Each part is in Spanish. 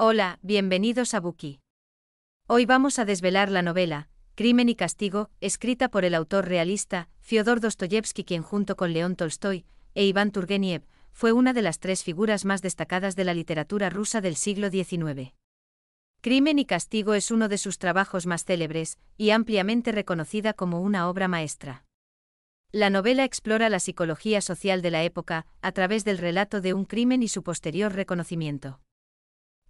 Hola, bienvenidos a Buki. Hoy vamos a desvelar la novela, Crimen y Castigo, escrita por el autor realista, Fyodor Dostoyevsky, quien junto con León Tolstoy e Iván Turgeniev, fue una de las tres figuras más destacadas de la literatura rusa del siglo XIX. Crimen y Castigo es uno de sus trabajos más célebres, y ampliamente reconocida como una obra maestra. La novela explora la psicología social de la época, a través del relato de un crimen y su posterior reconocimiento.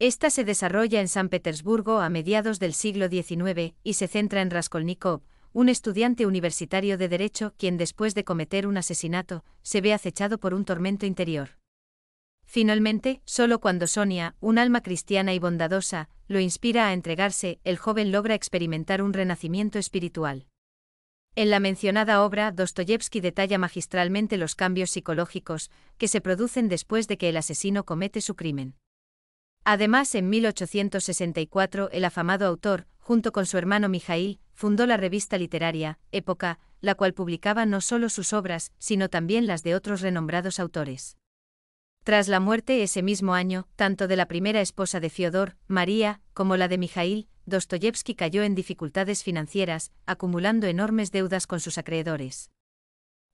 Esta se desarrolla en San Petersburgo a mediados del siglo XIX y se centra en Raskolnikov, un estudiante universitario de Derecho quien después de cometer un asesinato, se ve acechado por un tormento interior. Finalmente, solo cuando Sonia, un alma cristiana y bondadosa, lo inspira a entregarse, el joven logra experimentar un renacimiento espiritual. En la mencionada obra, Dostoyevsky detalla magistralmente los cambios psicológicos que se producen después de que el asesino comete su crimen. Además, en 1864 el afamado autor, junto con su hermano Mijail, fundó la revista literaria, Época, la cual publicaba no solo sus obras, sino también las de otros renombrados autores. Tras la muerte ese mismo año, tanto de la primera esposa de Fiodor, María, como la de Mijail, Dostoyevsky cayó en dificultades financieras, acumulando enormes deudas con sus acreedores.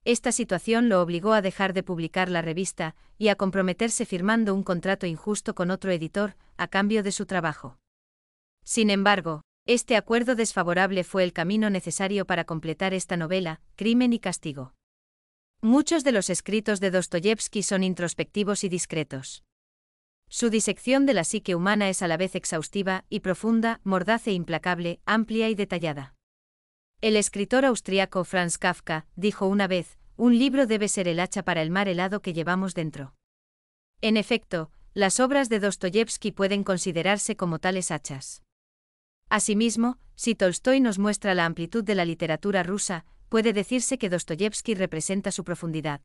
Esta situación lo obligó a dejar de publicar la revista y a comprometerse firmando un contrato injusto con otro editor, a cambio de su trabajo. Sin embargo, este acuerdo desfavorable fue el camino necesario para completar esta novela, Crimen y Castigo. Muchos de los escritos de Dostoyevsky son introspectivos y discretos. Su disección de la psique humana es a la vez exhaustiva y profunda, mordaz e implacable, amplia y detallada. El escritor austriaco Franz Kafka dijo una vez, un libro debe ser el hacha para el mar helado que llevamos dentro. En efecto, las obras de Dostoyevsky pueden considerarse como tales hachas. Asimismo, si Tolstoy nos muestra la amplitud de la literatura rusa, puede decirse que Dostoyevsky representa su profundidad.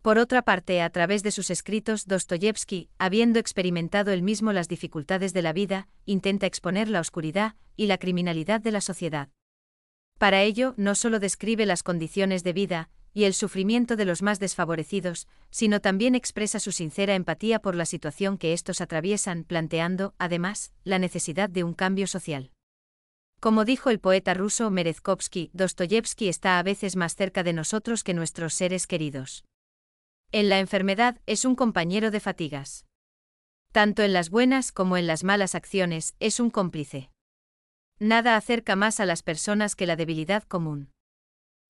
Por otra parte, a través de sus escritos, Dostoyevsky, habiendo experimentado él mismo las dificultades de la vida, intenta exponer la oscuridad y la criminalidad de la sociedad. Para ello, no solo describe las condiciones de vida y el sufrimiento de los más desfavorecidos, sino también expresa su sincera empatía por la situación que estos atraviesan, planteando, además, la necesidad de un cambio social. Como dijo el poeta ruso Merezkovsky, Dostoyevsky está a veces más cerca de nosotros que nuestros seres queridos. En la enfermedad es un compañero de fatigas. Tanto en las buenas como en las malas acciones es un cómplice. Nada acerca más a las personas que la debilidad común.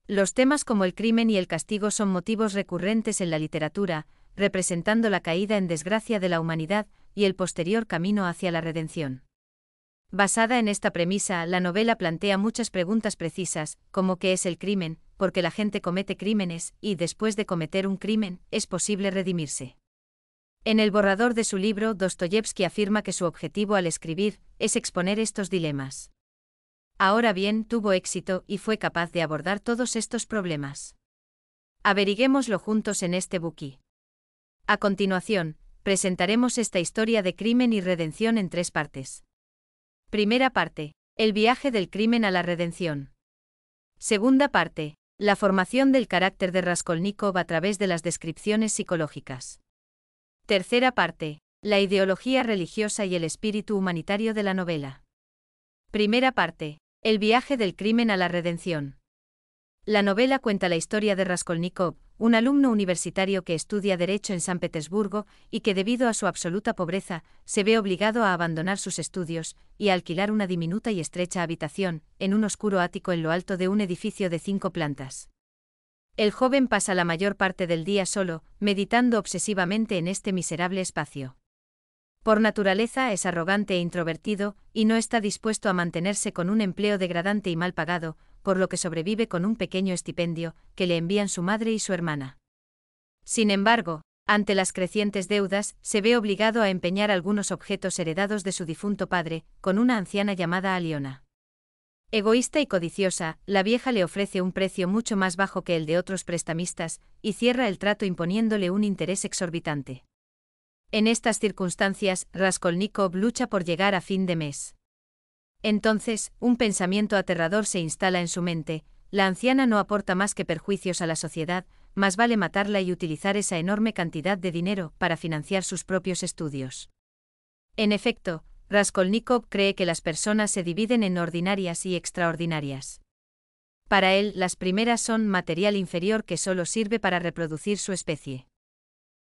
Los temas como el crimen y el castigo son motivos recurrentes en la literatura, representando la caída en desgracia de la humanidad y el posterior camino hacia la redención. Basada en esta premisa, la novela plantea muchas preguntas precisas, como qué es el crimen, porque la gente comete crímenes, y después de cometer un crimen, es posible redimirse. En el borrador de su libro, Dostoyevsky afirma que su objetivo al escribir es exponer estos dilemas. Ahora bien, tuvo éxito y fue capaz de abordar todos estos problemas. Averiguémoslo juntos en este buki. A continuación, presentaremos esta historia de crimen y redención en tres partes. Primera parte, el viaje del crimen a la redención. Segunda parte, la formación del carácter de Raskolnikov a través de las descripciones psicológicas. Tercera parte, la ideología religiosa y el espíritu humanitario de la novela. Primera parte, el viaje del crimen a la redención. La novela cuenta la historia de Raskolnikov, un alumno universitario que estudia Derecho en San Petersburgo y que debido a su absoluta pobreza, se ve obligado a abandonar sus estudios y alquilar una diminuta y estrecha habitación, en un oscuro ático en lo alto de un edificio de cinco plantas. El joven pasa la mayor parte del día solo, meditando obsesivamente en este miserable espacio. Por naturaleza es arrogante e introvertido, y no está dispuesto a mantenerse con un empleo degradante y mal pagado, por lo que sobrevive con un pequeño estipendio, que le envían su madre y su hermana. Sin embargo, ante las crecientes deudas, se ve obligado a empeñar algunos objetos heredados de su difunto padre, con una anciana llamada Aliona. Egoísta y codiciosa, la vieja le ofrece un precio mucho más bajo que el de otros prestamistas, y cierra el trato imponiéndole un interés exorbitante. En estas circunstancias, Raskolnikov lucha por llegar a fin de mes. Entonces, un pensamiento aterrador se instala en su mente, la anciana no aporta más que perjuicios a la sociedad, más vale matarla y utilizar esa enorme cantidad de dinero para financiar sus propios estudios. En efecto, Raskolnikov cree que las personas se dividen en ordinarias y extraordinarias. Para él, las primeras son material inferior que solo sirve para reproducir su especie.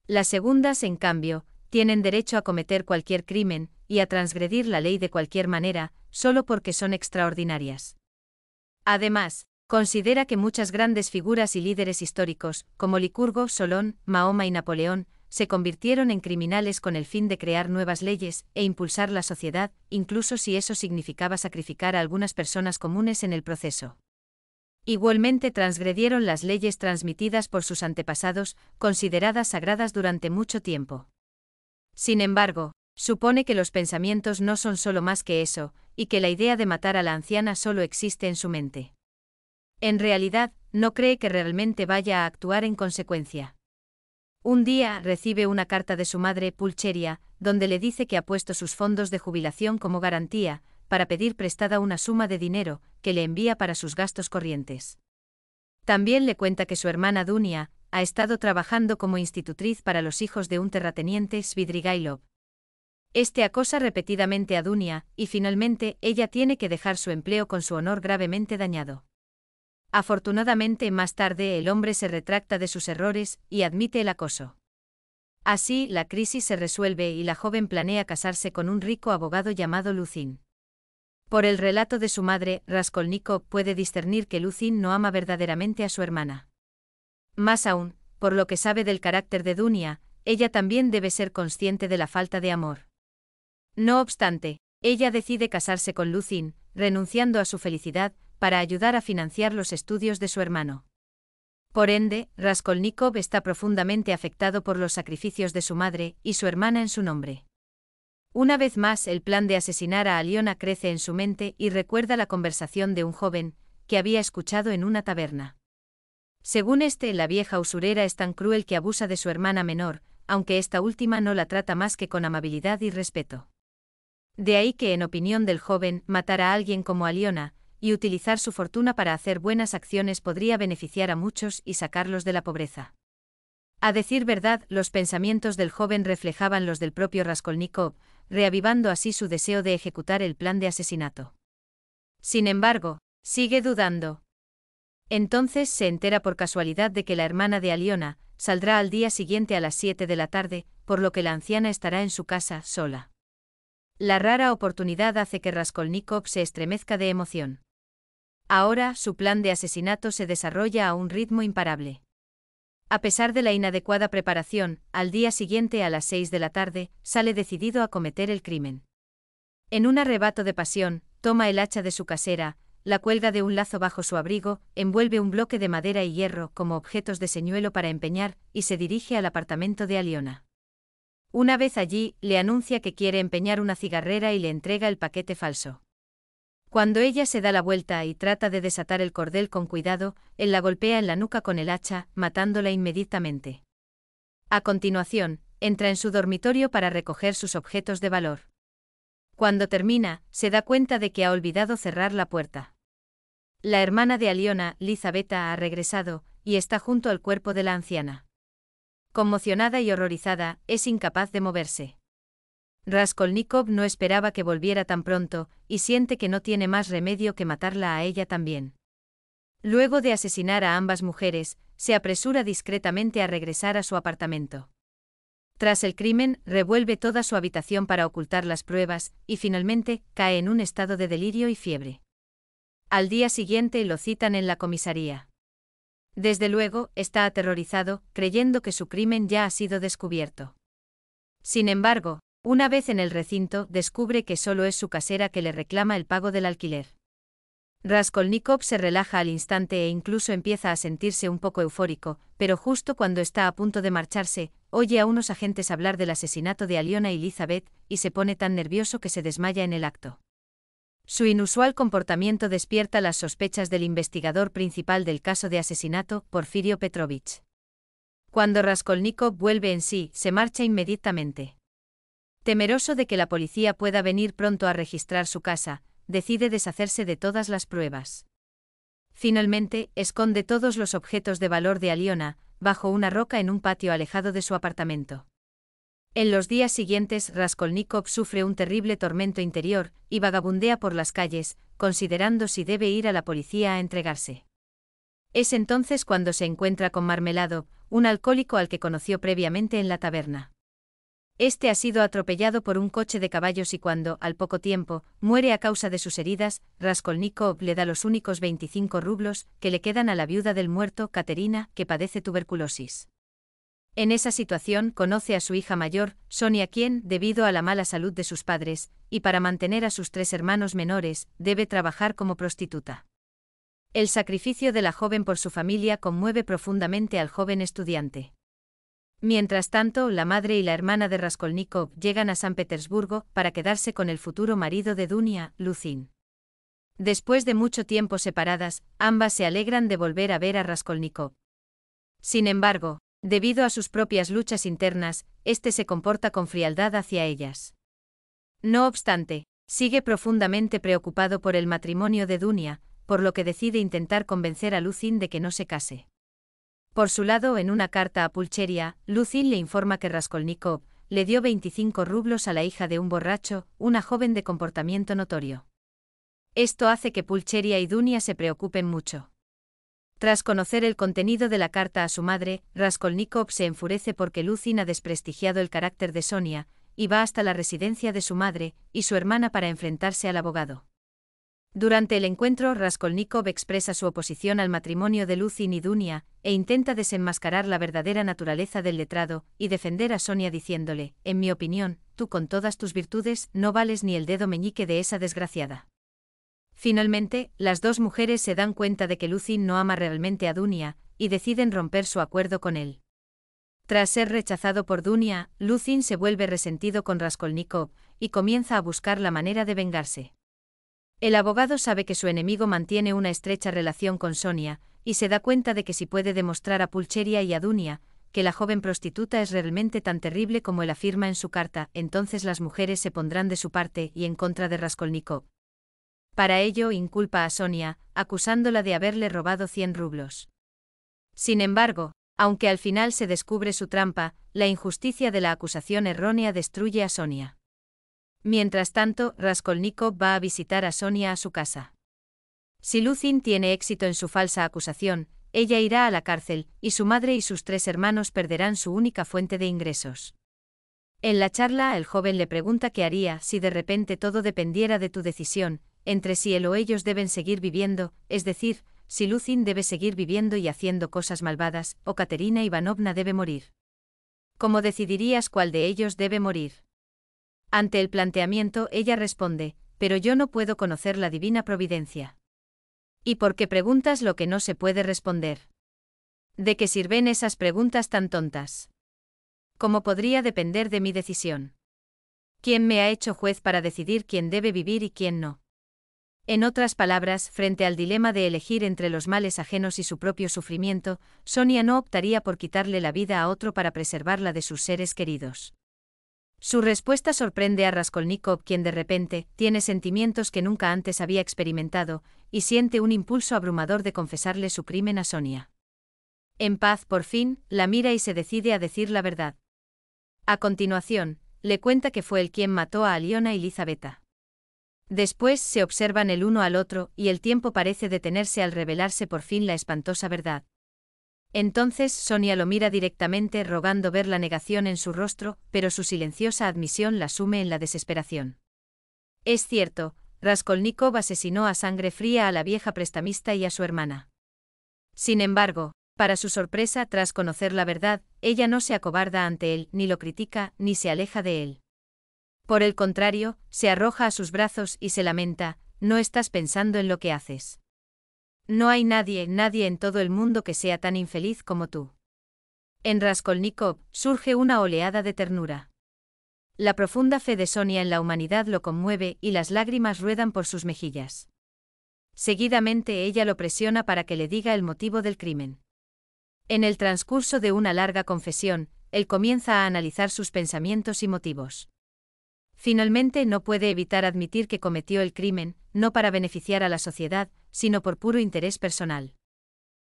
Las segundas, en cambio, tienen derecho a cometer cualquier crimen y a transgredir la ley de cualquier manera, solo porque son extraordinarias. Además, considera que muchas grandes figuras y líderes históricos, como Licurgo, Solón, Mahoma y Napoleón, se convirtieron en criminales con el fin de crear nuevas leyes e impulsar la sociedad, incluso si eso significaba sacrificar a algunas personas comunes en el proceso. Igualmente transgredieron las leyes transmitidas por sus antepasados, consideradas sagradas durante mucho tiempo. Sin embargo, supone que los pensamientos no son solo más que eso, y que la idea de matar a la anciana solo existe en su mente. En realidad, no cree que realmente vaya a actuar en consecuencia. Un día recibe una carta de su madre Pulcheria, donde le dice que ha puesto sus fondos de jubilación como garantía, para pedir prestada una suma de dinero, que le envía para sus gastos corrientes. También le cuenta que su hermana Dunia, ha estado trabajando como institutriz para los hijos de un terrateniente Svidrigailov. Este acosa repetidamente a Dunia, y finalmente ella tiene que dejar su empleo con su honor gravemente dañado. Afortunadamente más tarde el hombre se retracta de sus errores y admite el acoso. Así la crisis se resuelve y la joven planea casarse con un rico abogado llamado Lucin. Por el relato de su madre, Raskolnikov puede discernir que Lucin no ama verdaderamente a su hermana. Más aún, por lo que sabe del carácter de Dunia, ella también debe ser consciente de la falta de amor. No obstante, ella decide casarse con Lucin, renunciando a su felicidad, para ayudar a financiar los estudios de su hermano. Por ende, Raskolnikov está profundamente afectado por los sacrificios de su madre y su hermana en su nombre. Una vez más, el plan de asesinar a Aliona crece en su mente y recuerda la conversación de un joven, que había escuchado en una taberna. Según este, la vieja usurera es tan cruel que abusa de su hermana menor, aunque esta última no la trata más que con amabilidad y respeto. De ahí que, en opinión del joven, matar a alguien como Liona, y utilizar su fortuna para hacer buenas acciones podría beneficiar a muchos y sacarlos de la pobreza. A decir verdad, los pensamientos del joven reflejaban los del propio Raskolnikov, reavivando así su deseo de ejecutar el plan de asesinato. Sin embargo, sigue dudando. Entonces se entera por casualidad de que la hermana de Aliona saldrá al día siguiente a las 7 de la tarde, por lo que la anciana estará en su casa, sola. La rara oportunidad hace que Raskolnikov se estremezca de emoción. Ahora, su plan de asesinato se desarrolla a un ritmo imparable. A pesar de la inadecuada preparación, al día siguiente a las 6 de la tarde, sale decidido a cometer el crimen. En un arrebato de pasión, toma el hacha de su casera, la cuelga de un lazo bajo su abrigo, envuelve un bloque de madera y hierro como objetos de señuelo para empeñar, y se dirige al apartamento de Aliona. Una vez allí, le anuncia que quiere empeñar una cigarrera y le entrega el paquete falso. Cuando ella se da la vuelta y trata de desatar el cordel con cuidado, él la golpea en la nuca con el hacha, matándola inmediatamente. A continuación, entra en su dormitorio para recoger sus objetos de valor. Cuando termina, se da cuenta de que ha olvidado cerrar la puerta. La hermana de Aliona, Lizabeta, ha regresado, y está junto al cuerpo de la anciana. Conmocionada y horrorizada, es incapaz de moverse. Raskolnikov no esperaba que volviera tan pronto, y siente que no tiene más remedio que matarla a ella también. Luego de asesinar a ambas mujeres, se apresura discretamente a regresar a su apartamento. Tras el crimen, revuelve toda su habitación para ocultar las pruebas, y finalmente, cae en un estado de delirio y fiebre. Al día siguiente lo citan en la comisaría. Desde luego, está aterrorizado, creyendo que su crimen ya ha sido descubierto. Sin embargo, una vez en el recinto, descubre que solo es su casera que le reclama el pago del alquiler. Raskolnikov se relaja al instante e incluso empieza a sentirse un poco eufórico, pero justo cuando está a punto de marcharse, oye a unos agentes hablar del asesinato de Aliona y Elizabeth, y se pone tan nervioso que se desmaya en el acto. Su inusual comportamiento despierta las sospechas del investigador principal del caso de asesinato, Porfirio Petrovich. Cuando Raskolnikov vuelve en sí, se marcha inmediatamente. Temeroso de que la policía pueda venir pronto a registrar su casa, decide deshacerse de todas las pruebas. Finalmente, esconde todos los objetos de valor de Aliona, bajo una roca en un patio alejado de su apartamento. En los días siguientes, Raskolnikov sufre un terrible tormento interior y vagabundea por las calles, considerando si debe ir a la policía a entregarse. Es entonces cuando se encuentra con Marmelado, un alcohólico al que conoció previamente en la taberna. Este ha sido atropellado por un coche de caballos y cuando, al poco tiempo, muere a causa de sus heridas, Raskolnikov le da los únicos 25 rublos que le quedan a la viuda del muerto, Caterina, que padece tuberculosis. En esa situación conoce a su hija mayor, Sonia quien, debido a la mala salud de sus padres, y para mantener a sus tres hermanos menores, debe trabajar como prostituta. El sacrificio de la joven por su familia conmueve profundamente al joven estudiante. Mientras tanto, la madre y la hermana de Raskolnikov llegan a San Petersburgo para quedarse con el futuro marido de Dunia, Lucín. Después de mucho tiempo separadas, ambas se alegran de volver a ver a Raskolnikov. Sin embargo, Debido a sus propias luchas internas, este se comporta con frialdad hacia ellas. No obstante, sigue profundamente preocupado por el matrimonio de Dunia, por lo que decide intentar convencer a Lucin de que no se case. Por su lado, en una carta a Pulcheria, Lucin le informa que Raskolnikov le dio 25 rublos a la hija de un borracho, una joven de comportamiento notorio. Esto hace que Pulcheria y Dunia se preocupen mucho. Tras conocer el contenido de la carta a su madre, Raskolnikov se enfurece porque Luzin ha desprestigiado el carácter de Sonia, y va hasta la residencia de su madre y su hermana para enfrentarse al abogado. Durante el encuentro, Raskolnikov expresa su oposición al matrimonio de Luzin y Dunia, e intenta desenmascarar la verdadera naturaleza del letrado, y defender a Sonia diciéndole, en mi opinión, tú con todas tus virtudes no vales ni el dedo meñique de esa desgraciada. Finalmente, las dos mujeres se dan cuenta de que Lucin no ama realmente a Dunia, y deciden romper su acuerdo con él. Tras ser rechazado por Dunia, Lucin se vuelve resentido con Raskolnikov, y comienza a buscar la manera de vengarse. El abogado sabe que su enemigo mantiene una estrecha relación con Sonia, y se da cuenta de que si puede demostrar a Pulcheria y a Dunia, que la joven prostituta es realmente tan terrible como él afirma en su carta, entonces las mujeres se pondrán de su parte y en contra de Raskolnikov. Para ello inculpa a Sonia, acusándola de haberle robado 100 rublos. Sin embargo, aunque al final se descubre su trampa, la injusticia de la acusación errónea destruye a Sonia. Mientras tanto, Raskolnikov va a visitar a Sonia a su casa. Si Luzin tiene éxito en su falsa acusación, ella irá a la cárcel, y su madre y sus tres hermanos perderán su única fuente de ingresos. En la charla, el joven le pregunta qué haría si de repente todo dependiera de tu decisión, entre si él o ellos deben seguir viviendo, es decir, si Lucin debe seguir viviendo y haciendo cosas malvadas, o Katerina Ivanovna debe morir. ¿Cómo decidirías cuál de ellos debe morir? Ante el planteamiento ella responde, pero yo no puedo conocer la divina providencia. ¿Y por qué preguntas lo que no se puede responder? ¿De qué sirven esas preguntas tan tontas? ¿Cómo podría depender de mi decisión? ¿Quién me ha hecho juez para decidir quién debe vivir y quién no? En otras palabras, frente al dilema de elegir entre los males ajenos y su propio sufrimiento, Sonia no optaría por quitarle la vida a otro para preservarla de sus seres queridos. Su respuesta sorprende a Raskolnikov, quien de repente tiene sentimientos que nunca antes había experimentado, y siente un impulso abrumador de confesarle su crimen a Sonia. En paz, por fin, la mira y se decide a decir la verdad. A continuación, le cuenta que fue él quien mató a Aliona y Después se observan el uno al otro y el tiempo parece detenerse al revelarse por fin la espantosa verdad. Entonces Sonia lo mira directamente rogando ver la negación en su rostro, pero su silenciosa admisión la sume en la desesperación. Es cierto, Raskolnikov asesinó a sangre fría a la vieja prestamista y a su hermana. Sin embargo, para su sorpresa, tras conocer la verdad, ella no se acobarda ante él, ni lo critica, ni se aleja de él. Por el contrario, se arroja a sus brazos y se lamenta, no estás pensando en lo que haces. No hay nadie, nadie en todo el mundo que sea tan infeliz como tú. En Raskolnikov surge una oleada de ternura. La profunda fe de Sonia en la humanidad lo conmueve y las lágrimas ruedan por sus mejillas. Seguidamente ella lo presiona para que le diga el motivo del crimen. En el transcurso de una larga confesión, él comienza a analizar sus pensamientos y motivos. Finalmente no puede evitar admitir que cometió el crimen, no para beneficiar a la sociedad, sino por puro interés personal.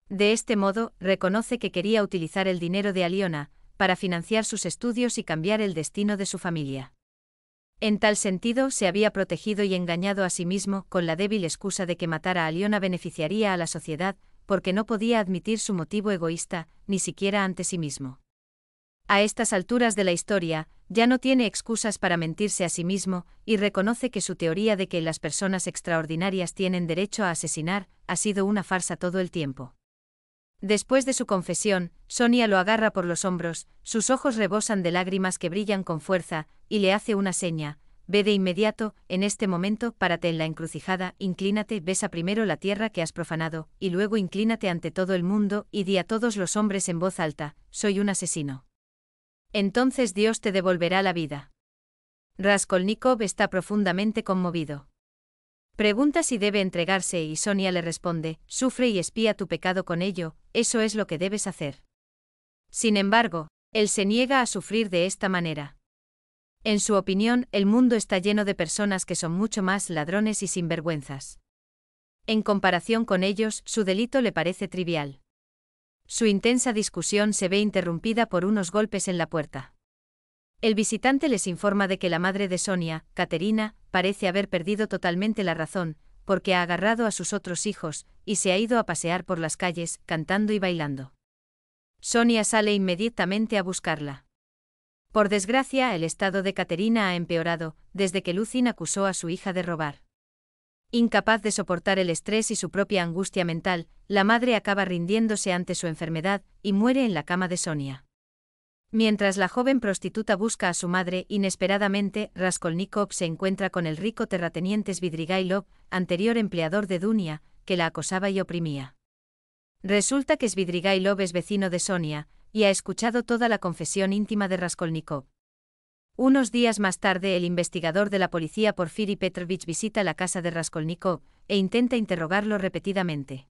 De este modo, reconoce que quería utilizar el dinero de Aliona, para financiar sus estudios y cambiar el destino de su familia. En tal sentido, se había protegido y engañado a sí mismo con la débil excusa de que matar a Aliona beneficiaría a la sociedad, porque no podía admitir su motivo egoísta, ni siquiera ante sí mismo. A estas alturas de la historia, ya no tiene excusas para mentirse a sí mismo, y reconoce que su teoría de que las personas extraordinarias tienen derecho a asesinar, ha sido una farsa todo el tiempo. Después de su confesión, Sonia lo agarra por los hombros, sus ojos rebosan de lágrimas que brillan con fuerza, y le hace una seña, ve de inmediato, en este momento, párate en la encrucijada, inclínate, besa primero la tierra que has profanado, y luego inclínate ante todo el mundo, y di a todos los hombres en voz alta, soy un asesino. Entonces Dios te devolverá la vida. Raskolnikov está profundamente conmovido. Pregunta si debe entregarse y Sonia le responde, sufre y espía tu pecado con ello, eso es lo que debes hacer. Sin embargo, él se niega a sufrir de esta manera. En su opinión, el mundo está lleno de personas que son mucho más ladrones y sinvergüenzas. En comparación con ellos, su delito le parece trivial. Su intensa discusión se ve interrumpida por unos golpes en la puerta. El visitante les informa de que la madre de Sonia, Caterina, parece haber perdido totalmente la razón, porque ha agarrado a sus otros hijos, y se ha ido a pasear por las calles, cantando y bailando. Sonia sale inmediatamente a buscarla. Por desgracia, el estado de Caterina ha empeorado, desde que Lucin acusó a su hija de robar. Incapaz de soportar el estrés y su propia angustia mental, la madre acaba rindiéndose ante su enfermedad y muere en la cama de Sonia. Mientras la joven prostituta busca a su madre, inesperadamente, Raskolnikov se encuentra con el rico terrateniente Svidrigailov, anterior empleador de Dunia, que la acosaba y oprimía. Resulta que Svidrigailov es vecino de Sonia, y ha escuchado toda la confesión íntima de Raskolnikov. Unos días más tarde el investigador de la policía Porfiri Petrovich visita la casa de Raskolnikov e intenta interrogarlo repetidamente.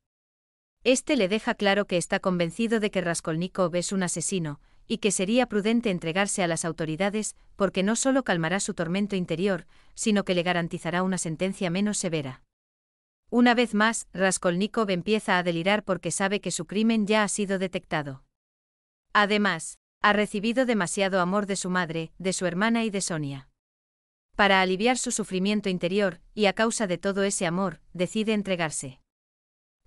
Este le deja claro que está convencido de que Raskolnikov es un asesino, y que sería prudente entregarse a las autoridades, porque no solo calmará su tormento interior, sino que le garantizará una sentencia menos severa. Una vez más, Raskolnikov empieza a delirar porque sabe que su crimen ya ha sido detectado. Además, ha recibido demasiado amor de su madre, de su hermana y de Sonia. Para aliviar su sufrimiento interior, y a causa de todo ese amor, decide entregarse.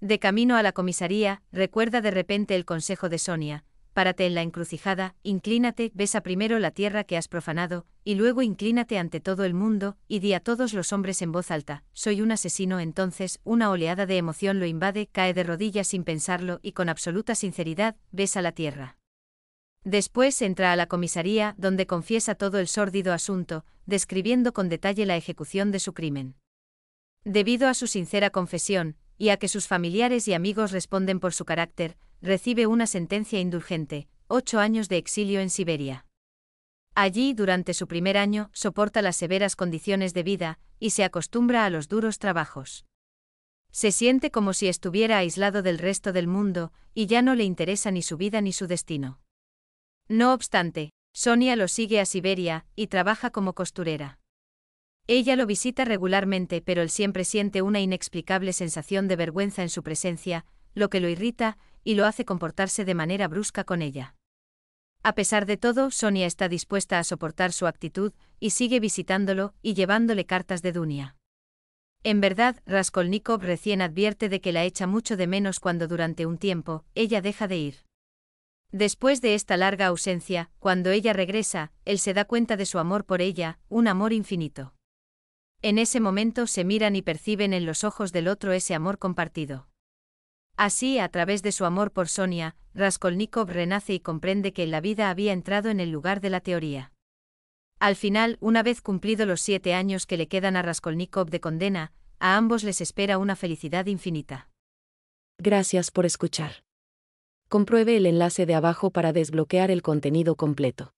De camino a la comisaría, recuerda de repente el consejo de Sonia, párate en la encrucijada, inclínate, besa primero la tierra que has profanado, y luego inclínate ante todo el mundo, y di a todos los hombres en voz alta, soy un asesino. Entonces, una oleada de emoción lo invade, cae de rodillas sin pensarlo y con absoluta sinceridad, besa la tierra. Después entra a la comisaría, donde confiesa todo el sórdido asunto, describiendo con detalle la ejecución de su crimen. Debido a su sincera confesión, y a que sus familiares y amigos responden por su carácter, recibe una sentencia indulgente, ocho años de exilio en Siberia. Allí, durante su primer año, soporta las severas condiciones de vida, y se acostumbra a los duros trabajos. Se siente como si estuviera aislado del resto del mundo, y ya no le interesa ni su vida ni su destino. No obstante, Sonia lo sigue a Siberia y trabaja como costurera. Ella lo visita regularmente pero él siempre siente una inexplicable sensación de vergüenza en su presencia, lo que lo irrita y lo hace comportarse de manera brusca con ella. A pesar de todo, Sonia está dispuesta a soportar su actitud y sigue visitándolo y llevándole cartas de Dunia. En verdad, Raskolnikov recién advierte de que la echa mucho de menos cuando durante un tiempo ella deja de ir. Después de esta larga ausencia, cuando ella regresa, él se da cuenta de su amor por ella, un amor infinito. En ese momento se miran y perciben en los ojos del otro ese amor compartido. Así, a través de su amor por Sonia, Raskolnikov renace y comprende que en la vida había entrado en el lugar de la teoría. Al final, una vez cumplido los siete años que le quedan a Raskolnikov de condena, a ambos les espera una felicidad infinita. Gracias por escuchar compruebe el enlace de abajo para desbloquear el contenido completo.